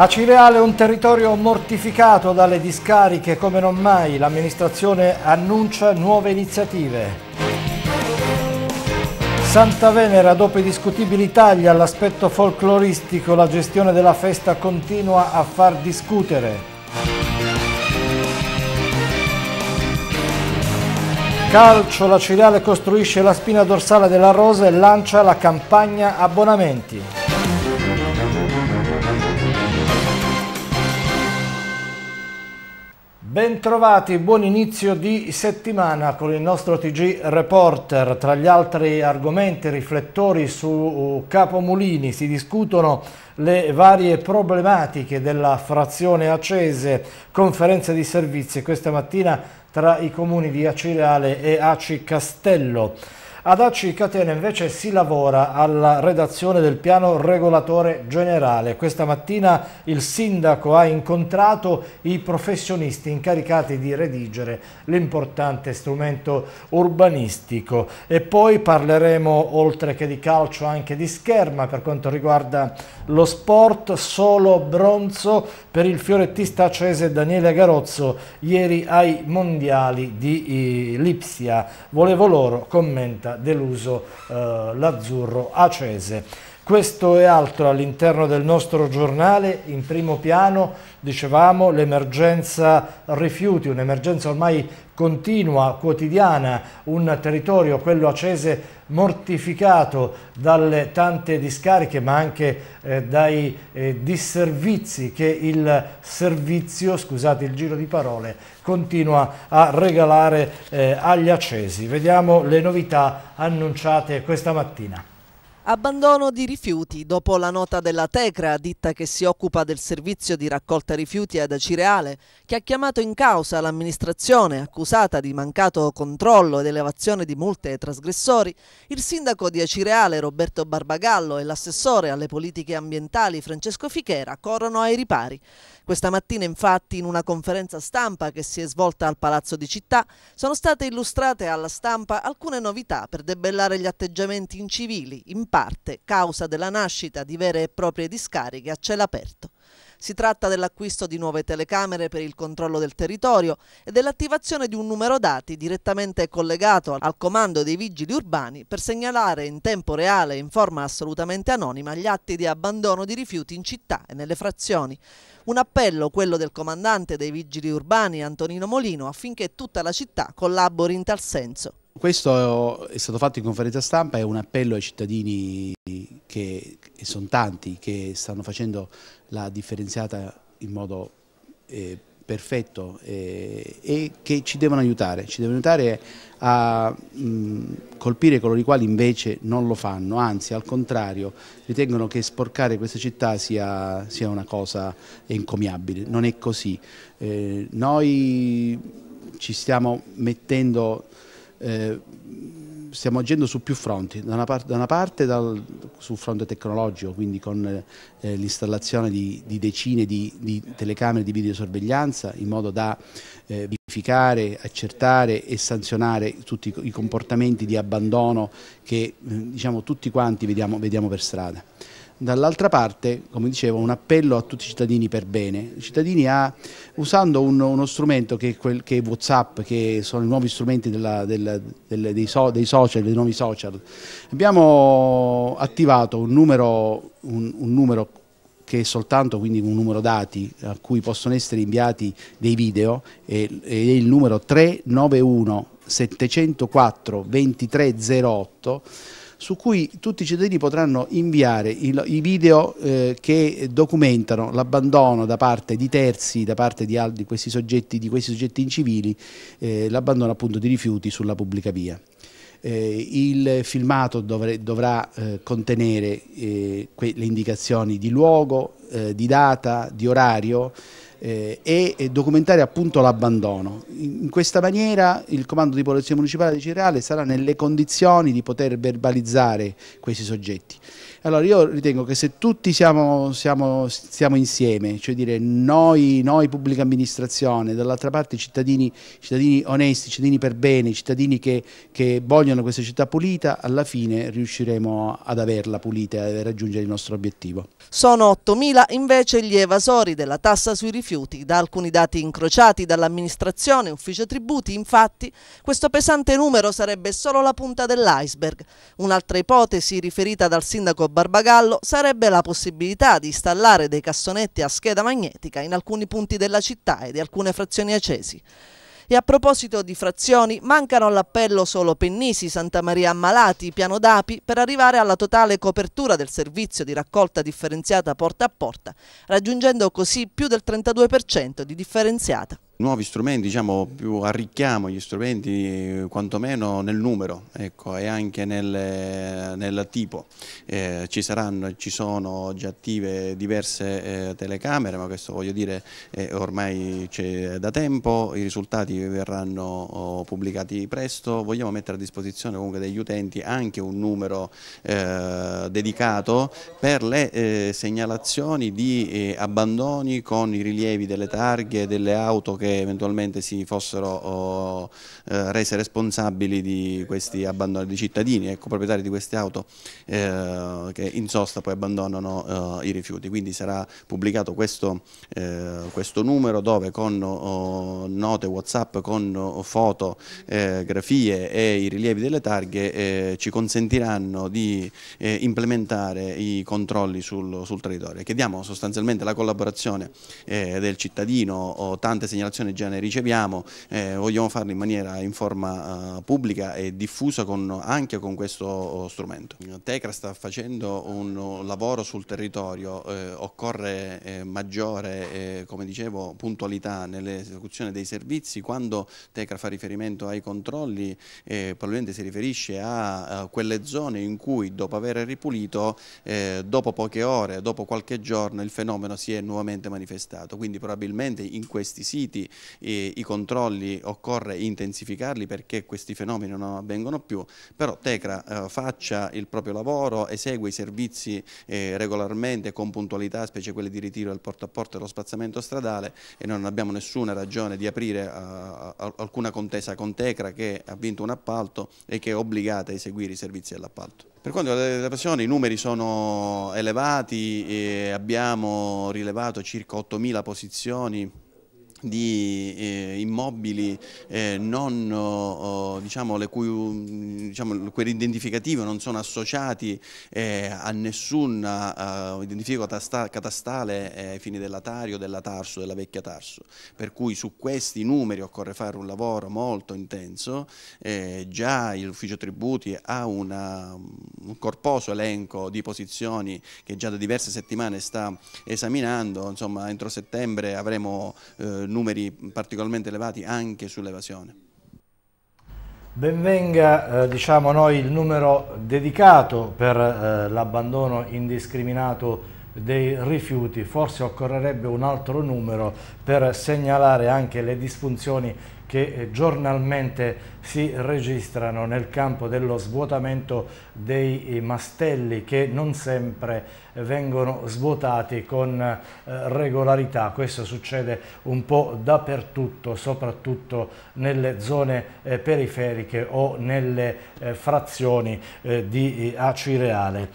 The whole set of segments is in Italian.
A Cireale un territorio mortificato dalle discariche come non mai, l'amministrazione annuncia nuove iniziative. Santa Venera, dopo i discutibili tagli all'aspetto folcloristico, la gestione della festa continua a far discutere. Calcio, la Ciriale costruisce la spina dorsale della Rosa e lancia la campagna abbonamenti. Bentrovati, buon inizio di settimana con il nostro TG Reporter. Tra gli altri argomenti riflettori su uh, Capomulini si discutono le varie problematiche della frazione Acese, conferenze di servizi questa mattina tra i comuni di Acireale e Aci Castello. Ad AC Catena invece si lavora alla redazione del piano regolatore generale. Questa mattina il sindaco ha incontrato i professionisti incaricati di redigere l'importante strumento urbanistico e poi parleremo oltre che di calcio anche di scherma per quanto riguarda lo sport solo bronzo per il fiorettista accese Daniele Garozzo ieri ai mondiali di eh, Lipsia. Volevo loro commentare deluso eh, l'azzurro acese. Questo e altro all'interno del nostro giornale, in primo piano dicevamo l'emergenza rifiuti, un'emergenza ormai continua, quotidiana, un territorio, quello acese, mortificato dalle tante discariche ma anche eh, dai eh, disservizi che il servizio, scusate il giro di parole, continua a regalare eh, agli accesi. Vediamo le novità annunciate questa mattina. Abbandono di rifiuti. Dopo la nota della Tecra, ditta che si occupa del servizio di raccolta rifiuti ad Acireale, che ha chiamato in causa l'amministrazione accusata di mancato controllo ed elevazione di multe ai trasgressori, il sindaco di Acireale Roberto Barbagallo e l'assessore alle politiche ambientali Francesco Fichera corrono ai ripari. Questa mattina infatti in una conferenza stampa che si è svolta al Palazzo di Città sono state illustrate alla stampa alcune novità per debellare gli atteggiamenti incivili, in parte causa della nascita di vere e proprie discariche a cielo aperto. Si tratta dell'acquisto di nuove telecamere per il controllo del territorio e dell'attivazione di un numero dati direttamente collegato al comando dei vigili urbani per segnalare in tempo reale e in forma assolutamente anonima gli atti di abbandono di rifiuti in città e nelle frazioni. Un appello, quello del comandante dei vigili urbani Antonino Molino, affinché tutta la città collabori in tal senso. Questo è stato fatto in conferenza stampa, è un appello ai cittadini che, che sono tanti, che stanno facendo la differenziata in modo eh, perfetto eh, e che ci devono aiutare, ci devono aiutare a mh, colpire coloro i quali invece non lo fanno, anzi al contrario ritengono che sporcare questa città sia, sia una cosa encomiabile, non è così. Eh, noi ci stiamo mettendo eh, stiamo agendo su più fronti, da una, par da una parte dal, sul fronte tecnologico, quindi con eh, l'installazione di, di, decine di, di, telecamere di videosorveglianza in modo da eh, verificare, accertare e sanzionare tutti i comportamenti di abbandono che eh, diciamo, tutti quanti vediamo, vediamo per strada. Dall'altra parte, come dicevo, un appello a tutti i cittadini per bene. I cittadini a, ah, usando un, uno strumento che è, quel, che è, Whatsapp, che sono i nuovi strumenti della, della, delle, dei, so, dei, social, dei nuovi social, abbiamo attivato un numero, un, un numero che è soltanto quindi un numero dati a cui possono essere inviati dei video ed è il numero 391 704 2308 su cui tutti i cittadini potranno inviare i, video eh, che documentano l'abbandono da parte di terzi, da parte di, di, questi, soggetti, di questi, soggetti, incivili, eh, l'abbandono appunto di rifiuti sulla pubblica via. Eh, il filmato dovre, dovrà eh, contenere eh, le indicazioni di luogo, eh, di data, di orario eh, e documentare appunto l'abbandono. In questa maniera il Comando di Polizia Municipale di Cereale sarà nelle condizioni di poter verbalizzare questi soggetti. Allora io ritengo che se tutti siamo, siamo, siamo insieme, cioè dire noi, noi pubblica amministrazione, dall'altra parte cittadini, cittadini onesti, cittadini per bene, cittadini che, che vogliono questa città pulita, alla fine riusciremo ad averla pulita e raggiungere il nostro obiettivo. Sono 8.000 invece gli evasori della tassa sui rifiuti. Da alcuni dati incrociati dall'amministrazione, ufficio tributi, infatti, questo pesante numero sarebbe solo la punta dell'iceberg. Un'altra ipotesi riferita dal sindaco Barbagallo sarebbe la possibilità di installare dei cassonetti a scheda magnetica in alcuni punti della città e di alcune frazioni accesi. E a proposito di frazioni, mancano all'appello solo Pennisi, Santa Maria Ammalati, Piano d'Api per arrivare alla totale copertura del servizio di raccolta differenziata porta a porta, raggiungendo così più del 32% di differenziata nuovi strumenti, diciamo, più arricchiamo gli strumenti eh, quantomeno nel numero ecco, e anche nel, nel tipo. Eh, ci, saranno, e ci sono già attive diverse eh, telecamere, ma questo voglio dire eh, ormai c'è da tempo, i risultati verranno oh, pubblicati presto, vogliamo mettere a disposizione comunque degli utenti anche un numero eh, dedicato per le eh, segnalazioni di abbandoni con i rilievi delle targhe, delle auto che che eventualmente si fossero oh, eh, rese responsabili di questi abbandoni di cittadini, ecco, proprietari di queste auto eh, che in sosta poi abbandonano eh, i rifiuti. Quindi sarà pubblicato questo, eh, questo numero dove con oh, note Whatsapp, con oh, foto, eh, grafie e i rilievi delle targhe ci consentiranno di implementare i controlli sul, sul territorio. Chiediamo sostanzialmente la collaborazione del cittadino, oh, tante segnalazioni informazioni già ne riceviamo, eh, vogliamo farlo in maniera in forma eh, pubblica e diffusa con, anche con questo oh, strumento. Tecra sta facendo un oh, lavoro sul territorio, eh, occorre eh, maggiore eh, come dicevo, puntualità nell'esecuzione dei servizi, quando Tecra fa riferimento ai controlli eh, probabilmente si riferisce a, a, quelle zone in cui dopo aver ripulito, dopo poche ore, dopo qualche giorno il fenomeno si è nuovamente manifestato, quindi probabilmente in questi siti i, i controlli occorre intensificarli perché questi fenomeni non avvengono più, però Tecra eh, faccia il proprio lavoro, esegue i servizi eh, regolarmente con puntualità, specie quelli di ritiro del porto a porto e lo spazzamento stradale e non abbiamo nessuna ragione di aprire eh, a, alcuna contesa con Tecra che ha vinto un appalto e che è obbligata a eseguire i servizi dell'appalto. Per quanto riguarda la passione i numeri sono elevati, eh, abbiamo rilevato circa 8.000 posizioni di eh, immobili eh, non, oh, oh diciamo, le cui, mm, diciamo, le cui non sono associati eh, a nessun eh, identifico catastale eh, ai fini dell'Atario, della Tarso, della vecchia Tarso. Per cui su questi numeri occorre fare un lavoro molto intenso. Eh, già l'ufficio tributi ha una, un corposo elenco di posizioni che già da diverse settimane sta esaminando. Insomma, entro settembre avremo numeri particolarmente elevati anche sull'evasione. Benvenga eh, diciamo noi il numero dedicato per eh, l'abbandono indiscriminato dei rifiuti, forse occorrerebbe un altro numero per segnalare anche le disfunzioni che eh, giornalmente si registrano nel campo dello svuotamento dei eh, mastelli che non sempre vengono svuotati con eh, regolarità. Questo succede un po' dappertutto, soprattutto nelle zone eh, periferiche o nelle eh, frazioni di Acireale.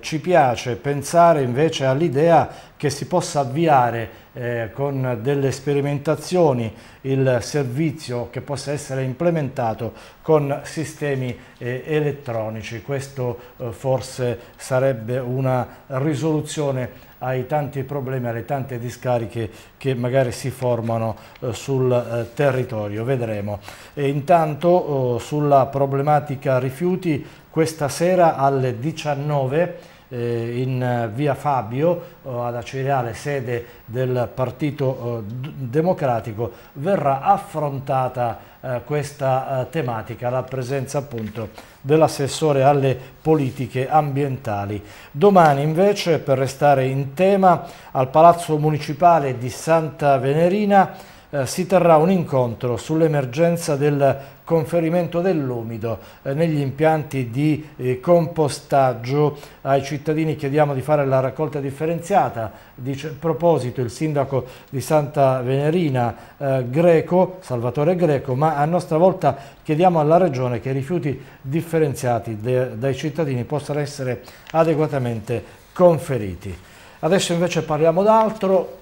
ci piace pensare invece all'idea che si possa avviare eh, con delle sperimentazioni il servizio che possa essere implementato con sistemi eh, elettronici. Questo eh, forse sarebbe una risoluzione ai tanti problemi, alle tante discariche che magari si formano eh, sul eh, territorio, vedremo. E intanto oh, sulla problematica rifiuti questa sera alle 19 eh, in eh, via Fabio eh, ad Acireale, sede del Partito Democratico, verrà affrontata questa tematica, la presenza appunto dell'assessore alle politiche ambientali. Domani invece, per restare in tema, al Palazzo Municipale di Santa Venerina eh, si terrà un incontro sull'emergenza del conferimento dell'umido eh, negli impianti di eh, compostaggio. Ai cittadini chiediamo di fare la raccolta differenziata. Di proposito il sindaco di Santa Venerina eh, Greco, Salvatore Greco, ma a nostra volta chiediamo alla Regione che i rifiuti differenziati dai cittadini possano essere adeguatamente conferiti. Adesso invece parliamo d'altro,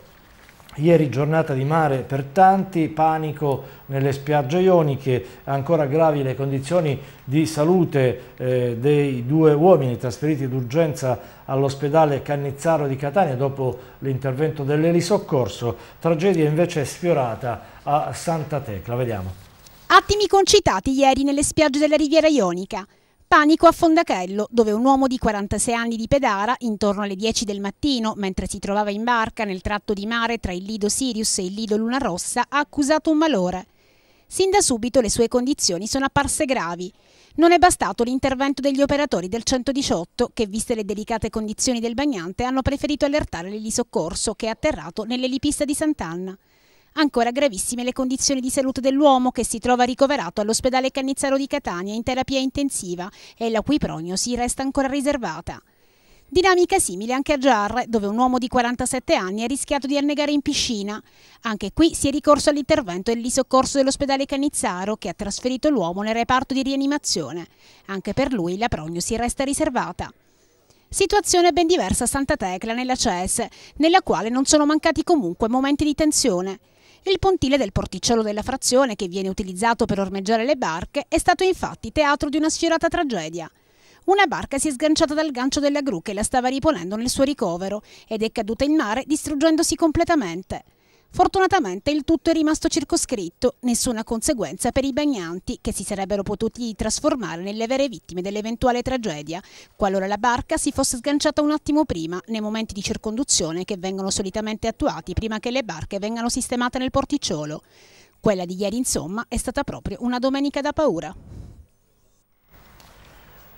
Ieri giornata di mare per tanti, panico nelle spiagge ioniche, ancora gravi le condizioni di salute eh, dei due uomini trasferiti d'urgenza all'ospedale Cannizzaro di Catania dopo l'intervento dell'elisoccorso, tragedia invece sfiorata a Santa Tecla, vediamo. Attimi concitati ieri nelle spiagge della Riviera Ionica. Panico a Fondachello, dove un uomo di 46 anni di Pedara, intorno alle 10 del mattino, mentre si trovava in barca nel tratto di mare tra il Lido Sirius e il Lido Luna Rossa, ha accusato un malore. Sin da subito le sue condizioni sono apparse gravi. Non è bastato l'intervento degli operatori del 118 che, viste le delicate condizioni del bagnante, hanno preferito allertare l'elisoccorso che è atterrato nell'elipista di Sant'Anna. Ancora gravissime le condizioni di salute dell'uomo che si trova ricoverato all'ospedale Cannizzaro di Catania in terapia intensiva e la cui prognosi resta ancora riservata. Dinamica simile anche a Giarre, dove un uomo di 47 anni ha rischiato di annegare in piscina. Anche qui si è ricorso all'intervento e lì dell'ospedale Canizzaro, che ha trasferito l'uomo nel reparto di rianimazione. Anche per lui la prognosi resta riservata. Situazione ben diversa a Santa Tecla nella CES, nella quale non sono mancati comunque momenti di tensione. Il pontile del porticciolo della frazione, che viene utilizzato per ormeggiare le barche, è stato infatti teatro di una sfiorata tragedia. Una barca si è sganciata dal gancio della gru che la stava riponendo nel suo ricovero ed è caduta in mare distruggendosi completamente. Fortunatamente il tutto è rimasto circoscritto, nessuna conseguenza per i bagnanti che si sarebbero potuti trasformare nelle vere vittime dell'eventuale tragedia, qualora la barca si fosse sganciata un attimo prima nei momenti di circonduzione che vengono solitamente attuati prima che le barche vengano sistemate nel porticciolo. Quella di ieri insomma è stata proprio una domenica da paura.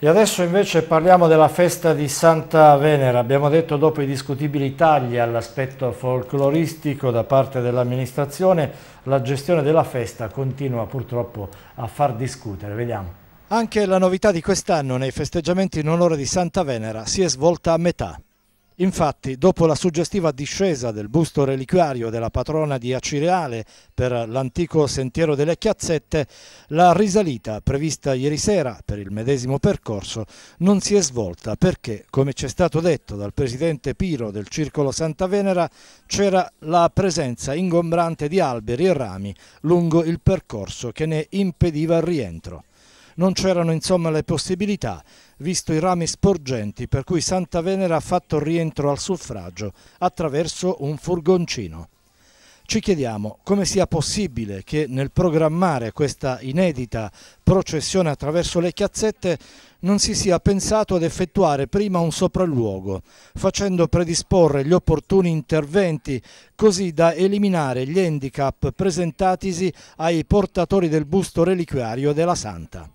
E adesso invece parliamo della festa di Santa Venera. Abbiamo detto dopo i discutibili tagli all'aspetto folcloristico da parte dell'amministrazione, la gestione della festa continua purtroppo a far discutere. Vediamo. Anche la novità di quest'anno nei festeggiamenti in onore di Santa Venera si è svolta a metà. Infatti, dopo la suggestiva discesa del busto reliquiario della patrona di Acireale per l'antico sentiero delle Chiazzette, la risalita prevista ieri sera per il medesimo percorso non si è svolta perché, come ci è stato detto dal presidente Piro del Circolo Santa Venera, c'era la presenza ingombrante di alberi e rami lungo il percorso che ne impediva il rientro. Non c'erano insomma le possibilità, visto i rami sporgenti per cui Santa Venera ha fatto rientro al suffragio attraverso un furgoncino. Ci chiediamo come sia possibile che nel programmare questa inedita processione attraverso le chiazzette non si sia pensato ad effettuare prima un sopralluogo, facendo predisporre gli opportuni interventi così da eliminare gli handicap presentatisi ai portatori del busto reliquiario della Santa.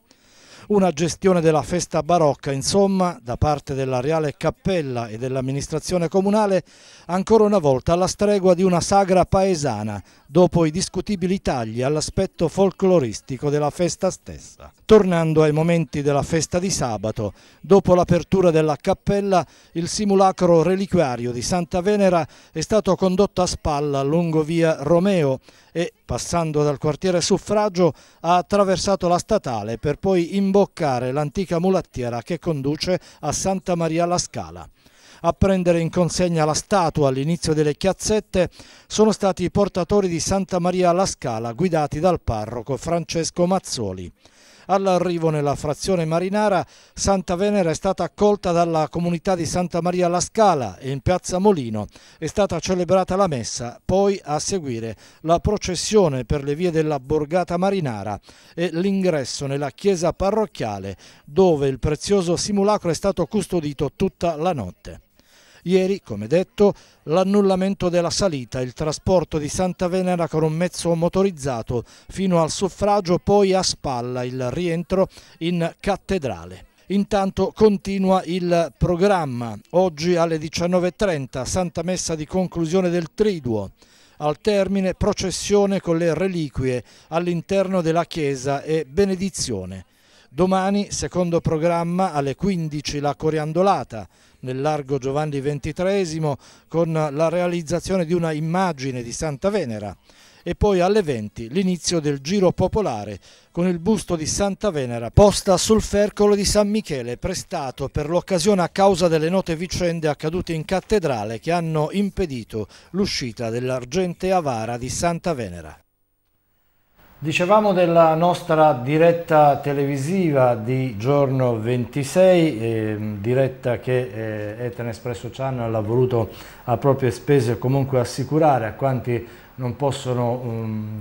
Una gestione della festa barocca, insomma, da parte della Reale Cappella e dell'amministrazione comunale, ancora una volta alla stregua di una sagra paesana, dopo i discutibili tagli all'aspetto folcloristico della festa stessa. Tornando ai momenti della festa di sabato, dopo l'apertura della cappella, il simulacro reliquiario di Santa Venera è stato condotto a spalla lungo via Romeo e, passando dal quartiere Suffragio, ha attraversato la statale per poi imboccare l'antica mulattiera che conduce a Santa Maria la Scala a prendere in consegna la statua all'inizio delle chiazzette sono stati i portatori di Santa Maria alla Scala guidati dal parroco Francesco Mazzoli. All'arrivo nella frazione marinara, Santa Venera è stata accolta dalla comunità di Santa Maria La Scala e in piazza Molino è stata celebrata la messa, poi a seguire la processione per le vie della borgata marinara e l'ingresso nella chiesa parrocchiale dove il prezioso simulacro è stato custodito tutta la notte. Ieri, come detto, l'annullamento della salita, il trasporto di Santa Venera con un mezzo motorizzato fino al suffragio, poi a spalla il rientro in cattedrale. Intanto continua il programma. Oggi alle 19.30 Santa Messa di conclusione del Triduo. Al termine processione con le reliquie all'interno della chiesa e benedizione. Domani, secondo programma, alle 15 la Coriandolata nel largo Giovanni XXIII con la realizzazione di una immagine di Santa Venera e poi alle 20 l'inizio del giro popolare con il busto di Santa Venera posta sul fercolo di San Michele prestato per l'occasione a causa delle note vicende accadute in cattedrale che hanno impedito l'uscita dell'argente avara di Santa Venera. Dicevamo della nostra diretta televisiva di giorno 26, eh, diretta che eh, Ethan Espresso Channel ha voluto a proprie spese comunque assicurare a quanti non possono um,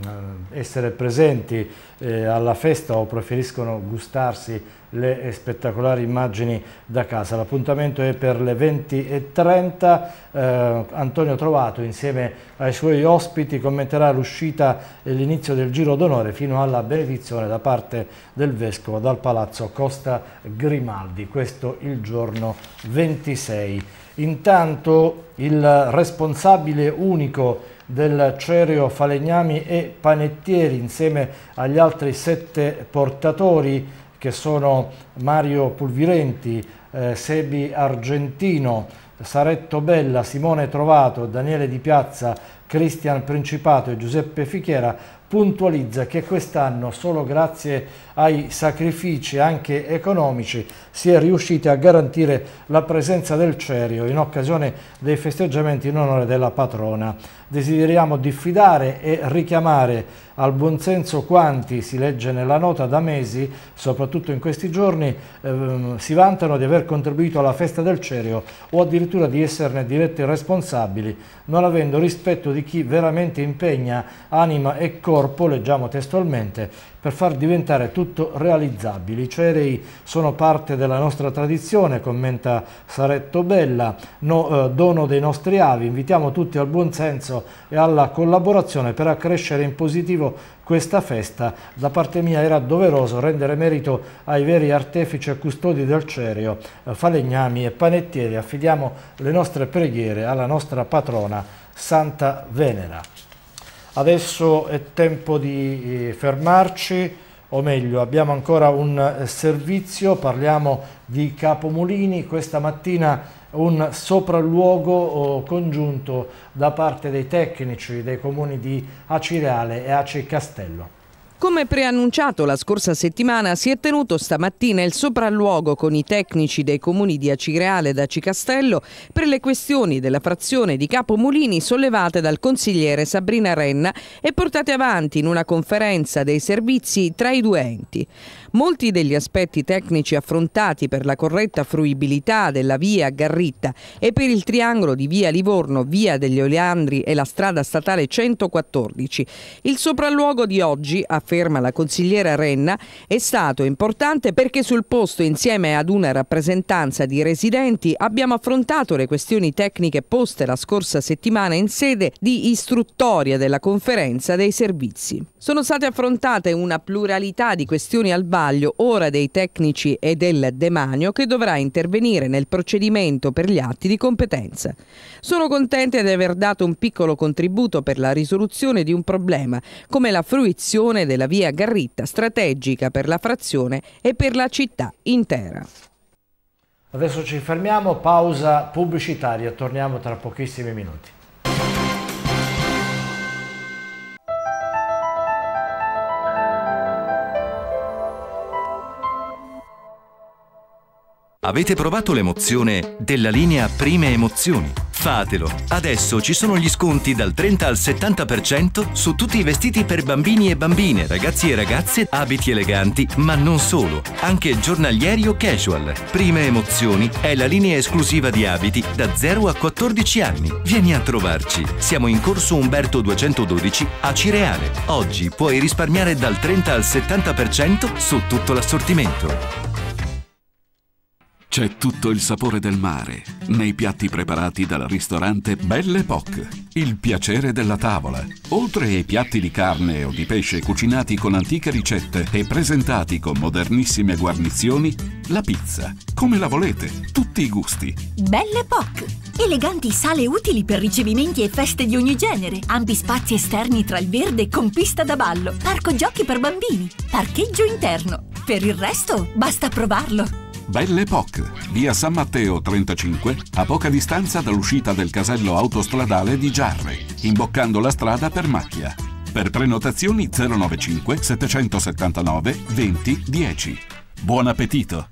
eh, essere presenti eh, alla festa o preferiscono gustarsi le spettacolari immagini da casa. L'appuntamento è per le 20.30, eh, Antonio Trovato insieme ai suoi ospiti commenterà l'uscita e l'inizio del giro d'onore fino alla benedizione da parte del Vescovo dal Palazzo Costa Grimaldi, questo il giorno 26. Intanto il responsabile unico del Cereo Falegnami e Panettieri insieme agli altri sette portatori che sono Mario Pulvirenti, eh, Sebi Argentino, Saretto Bella, Simone Trovato, Daniele Di Piazza, Cristian Principato e Giuseppe Fichiera puntualizza che quest'anno solo grazie ai sacrifici anche economici si è riusciti a garantire la presenza del Cerio in occasione dei festeggiamenti in onore della patrona. Desideriamo diffidare e richiamare al buonsenso quanti, si legge nella nota da mesi, soprattutto in questi giorni, ehm, si vantano di aver contribuito alla festa del Cerio o addirittura di esserne diretti responsabili, non avendo rispetto di chi veramente impegna anima e corpo corpo, leggiamo testualmente, per far diventare tutto realizzabile. I cerei sono parte della nostra tradizione, commenta Saretto Bella, no, eh, dono dei nostri avi. Invitiamo tutti al buon senso e alla collaborazione per accrescere in positivo questa festa. Da parte mia era doveroso rendere merito ai veri artefici e custodi del cereo, eh, falegnami e panettieri. Affidiamo le nostre preghiere alla nostra patrona Santa Venera. Adesso è tempo di eh, fermarci, o meglio abbiamo ancora un eh, servizio, parliamo di Capomulini, questa mattina un sopralluogo oh, congiunto da parte dei tecnici dei comuni di Acireale e Ace Castello. Come preannunciato la scorsa settimana si è tenuto stamattina il sopralluogo con i tecnici dei comuni di Acireale ed Acicastello per le questioni della frazione di Capomulini sollevate dal consigliere Sabrina Renna e portate avanti in una conferenza dei servizi tra i due enti. Molti degli aspetti tecnici affrontati per la corretta fruibilità della via Garritta e per il triangolo di via Livorno, via degli Oleandri e la strada statale 114. Il sopralluogo di oggi, afferma la consigliera Renna, è stato importante perché sul posto insieme ad una rappresentanza di residenti abbiamo affrontato le questioni tecniche poste la scorsa settimana in sede di istruttoria della conferenza dei servizi. Sono state affrontate una pluralità di questioni al bar taglio ora dei tecnici e del demanio che dovrà intervenire nel procedimento per gli atti di competenza. Sono contenta di aver dato un piccolo contributo per la risoluzione di un problema come la fruizione della via Garritta strategica per la frazione e per la città intera. Adesso ci fermiamo, pausa pubblicitaria, torniamo tra pochissimi minuti. Avete provato l'emozione della linea Prime Emozioni? Fatelo! Adesso ci sono gli sconti dal 30 al 70% su tutti i vestiti per bambini e bambine, ragazzi e ragazze, abiti eleganti, ma non solo, anche giornalieri o casual. Prime Emozioni è la linea esclusiva di abiti da 0 a 14 anni. Vieni a trovarci. Siamo in corso Umberto 212 a Cireale. Oggi puoi risparmiare dal 30 al 70% su tutto l'assortimento. C'è tutto il sapore del mare nei piatti preparati dal ristorante Belle Époque, il piacere della tavola. Oltre ai piatti di carne o di pesce cucinati con antiche ricette e presentati con modernissime guarnizioni, la pizza, come la volete, tutti i gusti. Belle Époque, eleganti sale utili per ricevimenti e feste di ogni genere, ampi spazi esterni tra il verde con pista da ballo, parco giochi per bambini, parcheggio interno. Per il resto, basta provarlo. Belle Époque, via San Matteo 35, a poca distanza dall'uscita del casello autostradale di Giarre, imboccando la strada per Macchia. Per prenotazioni 095 779 20 10. Buon appetito!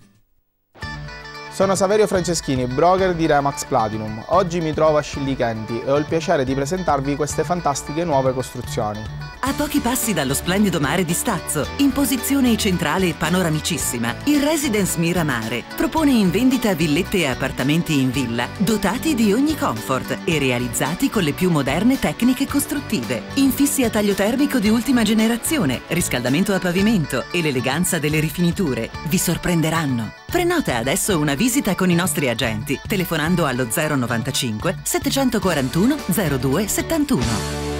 Sono Saverio Franceschini, broker di Remax Platinum. Oggi mi trovo a Scillichenti e ho il piacere di presentarvi queste fantastiche nuove costruzioni. A pochi passi dallo splendido mare di Stazzo, in posizione centrale e panoramicissima, il Residence Miramare propone in vendita villette e appartamenti in villa dotati di ogni comfort e realizzati con le più moderne tecniche costruttive. Infissi a taglio termico di ultima generazione, riscaldamento a pavimento e l'eleganza delle rifiniture vi sorprenderanno. Prenota adesso una villa visita con i nostri agenti telefonando allo 095 741 02 71.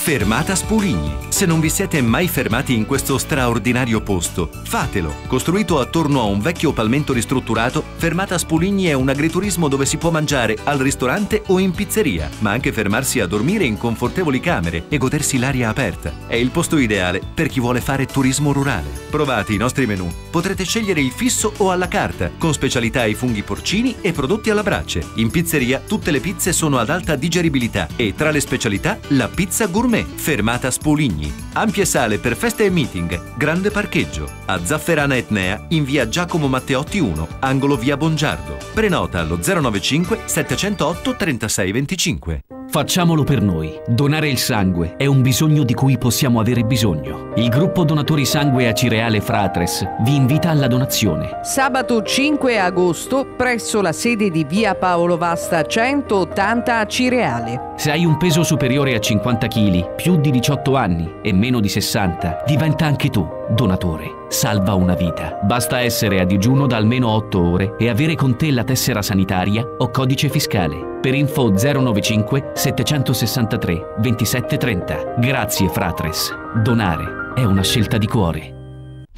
Fermata Spuligni. Se non vi siete mai fermati in questo straordinario posto, fatelo. Costruito attorno a un vecchio palmento ristrutturato, Fermata Spuligni è un agriturismo dove si può mangiare al ristorante o in pizzeria, ma anche fermarsi a dormire in confortevoli camere e godersi l'aria aperta. È il posto ideale per chi vuole fare turismo rurale. Provate i nostri menù. Potrete scegliere il fisso o alla carta, con specialità i funghi porcini e prodotti alla brace. In pizzeria tutte le pizze sono ad alta digeribilità e tra le specialità la pizza gourmet Gourmet, fermata Spoligni. Ampie sale per feste e meeting, grande parcheggio. A Zafferana Etnea, in via Giacomo Matteotti 1, angolo via Bongiardo. Prenota allo 095 708 3625. Facciamolo per noi. Donare il sangue è un bisogno di cui possiamo avere bisogno. Il gruppo Donatori Sangue a Cireale Fratres vi invita alla donazione. Sabato 5 agosto presso la sede di Via Paolo Vasta 180 a Cireale. Se hai un peso superiore a 50 kg, più di 18 anni e meno di 60, diventa anche tu Donatore, salva una vita. Basta essere a digiuno da almeno 8 ore e avere con te la tessera sanitaria o codice fiscale. Per info 095 763 2730. Grazie Fratres. Donare è una scelta di cuore.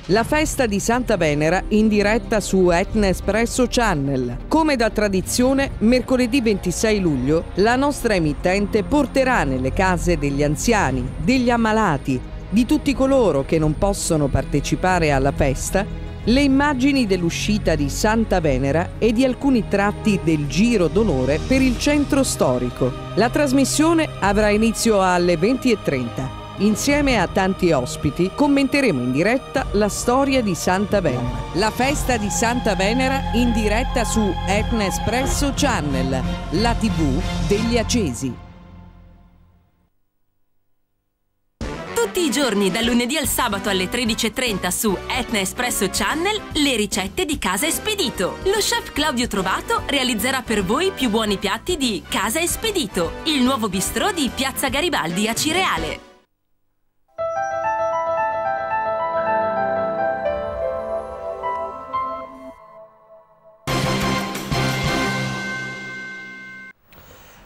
La festa di Santa Venera in diretta su Etna Espresso Channel. Come da tradizione, mercoledì 26 luglio la nostra emittente porterà nelle case degli anziani, degli ammalati, di tutti coloro che non possono partecipare alla festa le immagini dell'uscita di Santa Venera e di alcuni tratti del Giro d'Onore per il centro storico. La trasmissione avrà inizio alle 20.30. Insieme a tanti ospiti commenteremo in diretta la storia di Santa Venera. La festa di Santa Venera in diretta su Etna Espresso Channel, la tv degli Acesi. giorni, dal lunedì al sabato alle 13.30 su Etna Espresso Channel, le ricette di Casa Espedito. Lo chef Claudio Trovato realizzerà per voi i più buoni piatti di Casa Espedito, il nuovo bistrò di Piazza Garibaldi a Cireale.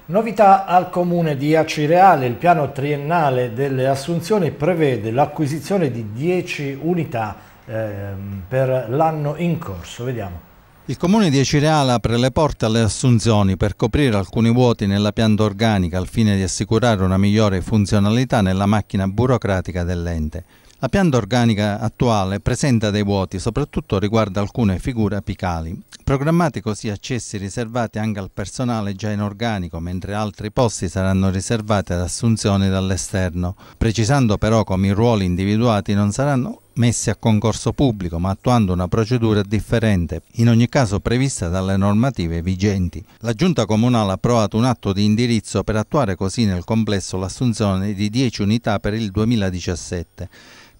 Novità al comune di Acireale, il piano triennale delle assunzioni prevede l'acquisizione di 10 unità eh, per l'anno in corso. Vediamo. Il comune di Acireale apre le porte alle assunzioni per coprire alcuni vuoti nella pianta organica al fine di assicurare una migliore funzionalità nella macchina burocratica dell'ente. La pianta organica attuale presenta dei vuoti, soprattutto riguardo alcune figure apicali. Programmati così accessi riservati anche al personale già in organico, mentre altri posti saranno riservati ad assunzioni dall'esterno, precisando però come i ruoli individuati non saranno messi a concorso pubblico ma attuando una procedura differente, in ogni caso prevista dalle normative vigenti. La Giunta Comunale ha approvato un atto di indirizzo per attuare così nel complesso l'assunzione di 10 unità per il 2017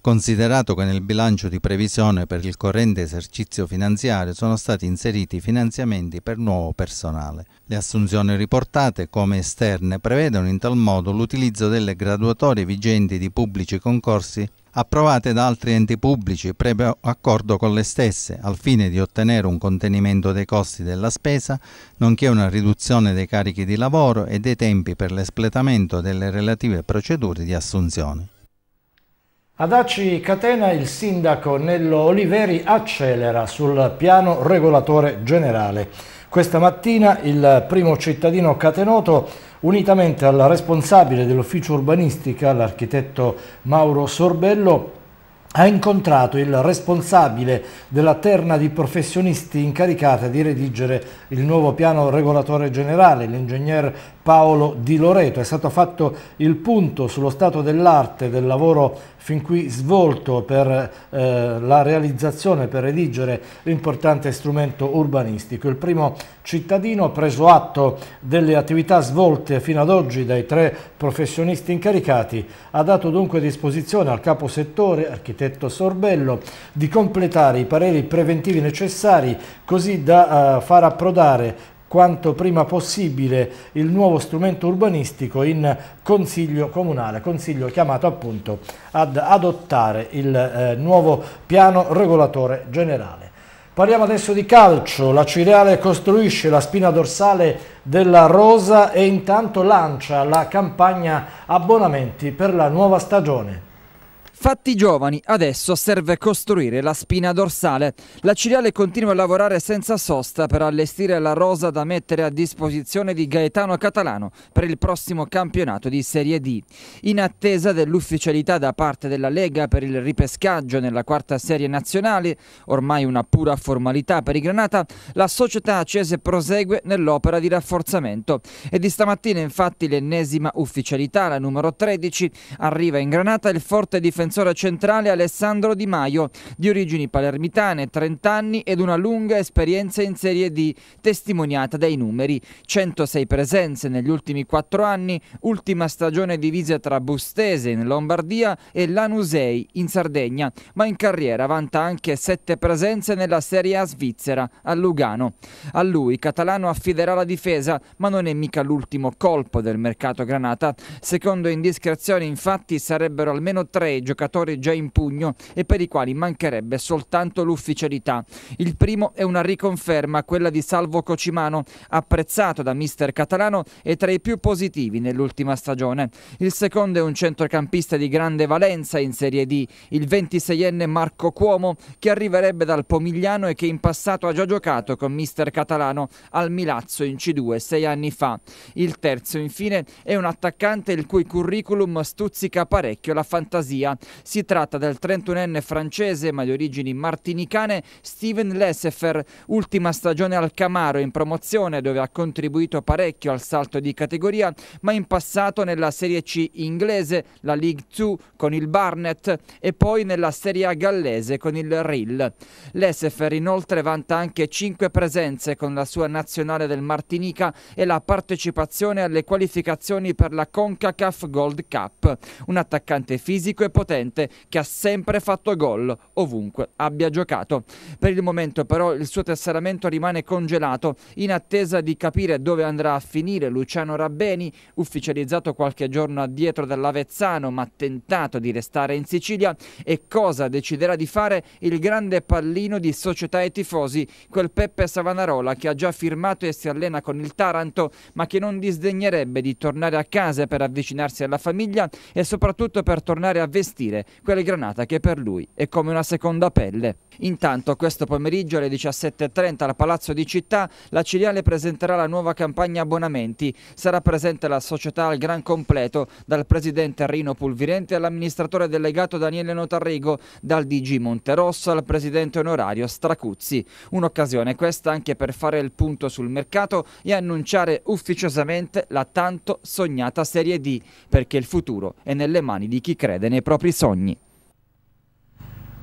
considerato che nel bilancio di previsione per il corrente esercizio finanziario sono stati inseriti finanziamenti per nuovo personale. Le assunzioni riportate come esterne prevedono in tal modo l'utilizzo delle graduatorie vigenti di pubblici concorsi approvate da altri enti pubblici previo accordo con le stesse, al fine di ottenere un contenimento dei costi della spesa, nonché una riduzione dei carichi di lavoro e dei tempi per l'espletamento delle relative procedure di assunzione. Ad Aci Catena il sindaco Nello Oliveri accelera sul piano regolatore generale. Questa mattina il primo cittadino catenoto, unitamente al responsabile dell'ufficio urbanistica, l'architetto Mauro Sorbello, ha incontrato il responsabile della terna di professionisti incaricata di redigere il nuovo piano regolatore generale, l'ingegner Paolo Di Loreto. È stato fatto il punto sullo stato dell'arte, del lavoro fin qui svolto per eh, la realizzazione, per redigere l'importante strumento urbanistico. Il primo cittadino, preso atto delle attività svolte fino ad oggi dai tre professionisti incaricati, ha dato dunque disposizione al capo settore, architetto Sorbello, di completare i pareri preventivi necessari così da eh, far approdare quanto prima possibile il nuovo strumento urbanistico in Consiglio Comunale, Consiglio chiamato appunto ad adottare il eh, nuovo piano regolatore generale. Parliamo adesso di calcio, la Cireale costruisce la spina dorsale della Rosa e intanto lancia la campagna abbonamenti per la nuova stagione. Fatti giovani, adesso serve costruire la spina dorsale. La Ciriale continua a lavorare senza sosta per allestire la rosa da mettere a disposizione di Gaetano Catalano per il prossimo campionato di Serie D. In attesa dell'ufficialità da parte della Lega per il ripescaggio nella quarta serie nazionale, ormai una pura formalità per i Granata, la società accese prosegue nell'opera di rafforzamento e di stamattina infatti l'ennesima ufficialità, la numero 13, arriva in Granata il forte difensore difensore centrale Alessandro Di Maio, di origini palermitane, 30 anni ed una lunga esperienza in Serie D, testimoniata dai numeri. 106 presenze negli ultimi 4 anni, ultima stagione divisa tra Bustese in Lombardia e Lanusei in Sardegna, ma in carriera vanta anche 7 presenze nella Serie A svizzera, a Lugano. A lui Catalano affiderà la difesa, ma non è mica l'ultimo colpo del mercato Granata. Secondo indiscrezioni infatti sarebbero almeno tre i giocatori giocatori già in pugno e per i quali mancherebbe soltanto l'ufficialità. Il primo è una riconferma, quella di Salvo Cocimano, apprezzato da mister catalano e tra i più positivi nell'ultima stagione. Il secondo è un centrocampista di grande valenza in Serie D, il 26enne Marco Cuomo, che arriverebbe dal Pomigliano e che in passato ha già giocato con mister catalano al Milazzo in C2 sei anni fa. Il terzo, infine, è un attaccante il cui curriculum stuzzica parecchio la fantasia, si tratta del 31enne francese ma di origini martinicane Steven Lessefer, ultima stagione al Camaro in promozione dove ha contribuito parecchio al salto di categoria, ma in passato nella Serie C inglese, la League 2 con il Barnet e poi nella Serie A gallese con il Rill. Lessefer inoltre vanta anche 5 presenze con la sua nazionale del Martinica e la partecipazione alle qualificazioni per la CONCACAF Gold Cup. Un attaccante fisico e potente potente che ha sempre fatto gol ovunque abbia giocato. Per il momento però il suo tesseramento rimane congelato in attesa di capire dove andrà a finire Luciano Rabbeni, ufficializzato qualche giorno addietro dall'Avezzano ma tentato di restare in Sicilia e cosa deciderà di fare il grande pallino di società e tifosi, quel Peppe Savanarola che ha già firmato e si allena con il Taranto ma che non disdegnerebbe di tornare a casa per avvicinarsi alla famiglia e soprattutto per tornare a vestire sentire quella granata che per lui è come una seconda pelle. Intanto questo pomeriggio alle 17.30 al Palazzo di Città la Ciliale presenterà la nuova campagna abbonamenti. Sarà presente la società al gran completo dal presidente Rino Pulvirente all'amministratore delegato Daniele Notarrego, dal DG Monterosso al presidente onorario Stracuzzi. Un'occasione questa anche per fare il punto sul mercato e annunciare ufficiosamente la tanto sognata Serie D perché il futuro è nelle mani di chi crede nei propri sogni.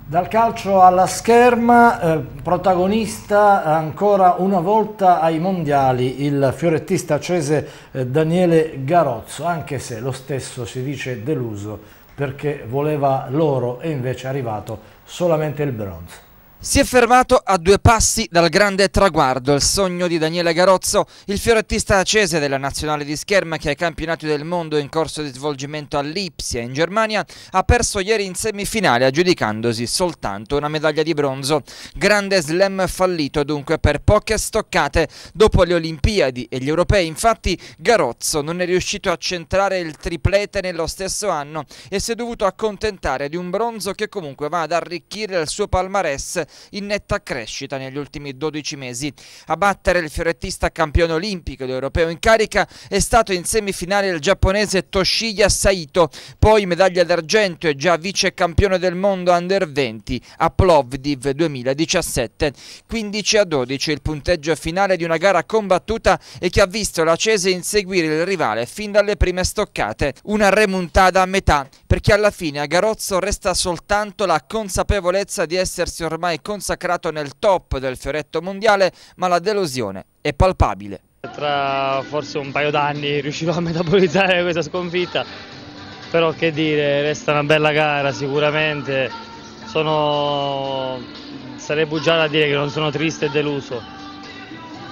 Dal calcio alla scherma, eh, protagonista ancora una volta ai mondiali il fiorettista accese eh, Daniele Garozzo, anche se lo stesso si dice deluso perché voleva l'oro e invece è arrivato solamente il bronzo. Si è fermato a due passi dal grande traguardo, il sogno di Daniele Garozzo, il fiorettista acese della nazionale di scherma che ai campionati del mondo in corso di svolgimento all'Ipsia in Germania ha perso ieri in semifinale aggiudicandosi soltanto una medaglia di bronzo. Grande slam fallito dunque per poche stoccate. Dopo le Olimpiadi e gli europei infatti Garozzo non è riuscito a centrare il triplete nello stesso anno e si è dovuto accontentare di un bronzo che comunque va ad arricchire il suo palmarès in netta crescita negli ultimi 12 mesi. A battere il fiorettista campione olimpico ed europeo in carica è stato in semifinale il giapponese Toshiya Saito, poi medaglia d'argento e già vice campione del mondo under 20 a Plovdiv 2017. 15 a 12 il punteggio finale di una gara combattuta e che ha visto la Cese inseguire il rivale fin dalle prime stoccate. Una remontata a metà, perché alla fine a Garozzo resta soltanto la consapevolezza di essersi ormai consacrato nel top del fioretto mondiale, ma la delusione è palpabile. Tra forse un paio d'anni riuscirò a metabolizzare questa sconfitta, però che dire, resta una bella gara sicuramente, sono... sarei bugiato a dire che non sono triste e deluso,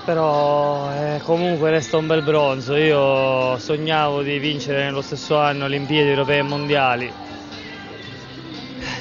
però eh, comunque resta un bel bronzo, io sognavo di vincere nello stesso anno Olimpiadi, Europee e Mondiali,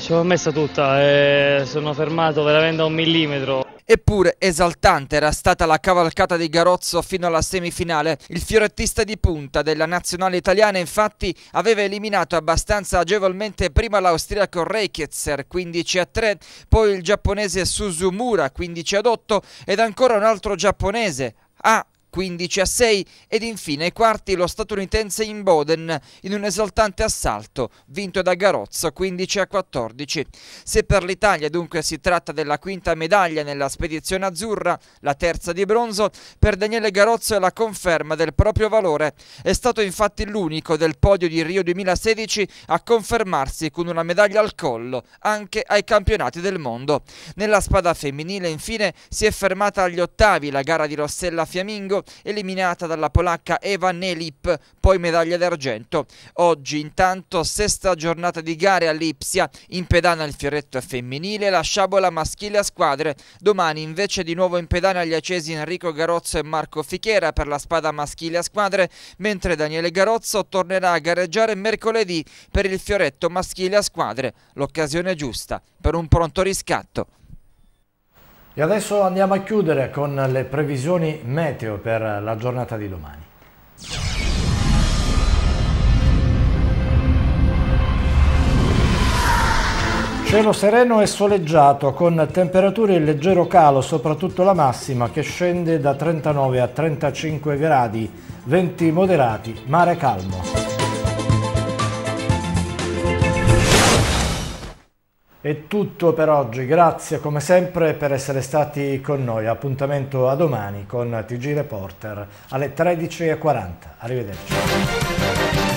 ci ho messa tutta e eh, sono fermato veramente a un millimetro. Eppure esaltante era stata la cavalcata di Garozzo fino alla semifinale. Il fiorettista di punta della nazionale italiana infatti aveva eliminato abbastanza agevolmente prima l'austriaco Reichetzer 15 a 3, poi il giapponese Suzumura 15 a 8 ed ancora un altro giapponese A 15 a 6 ed infine ai quarti lo statunitense in Boden in un esaltante assalto vinto da Garozzo 15 a 14. Se per l'Italia dunque si tratta della quinta medaglia nella spedizione azzurra, la terza di bronzo, per Daniele Garozzo è la conferma del proprio valore. È stato infatti l'unico del podio di Rio 2016 a confermarsi con una medaglia al collo anche ai campionati del mondo. Nella spada femminile infine si è fermata agli ottavi la gara di Rossella Fiamingo eliminata dalla polacca Eva Nelip, poi medaglia d'argento. Oggi intanto sesta giornata di gare a Lipsia, in pedana il fioretto femminile, la sciabola maschile a squadre. Domani invece di nuovo in pedana gli accesi Enrico Garozzo e Marco Fichera per la spada maschile a squadre, mentre Daniele Garozzo tornerà a gareggiare mercoledì per il fioretto maschile a squadre. L'occasione giusta per un pronto riscatto. E adesso andiamo a chiudere con le previsioni meteo per la giornata di domani. Cielo sereno e soleggiato con temperature in leggero calo, soprattutto la massima che scende da 39 a 35 gradi, venti moderati, mare calmo. È tutto per oggi, grazie come sempre per essere stati con noi. Appuntamento a domani con TG Reporter alle 13.40. Arrivederci.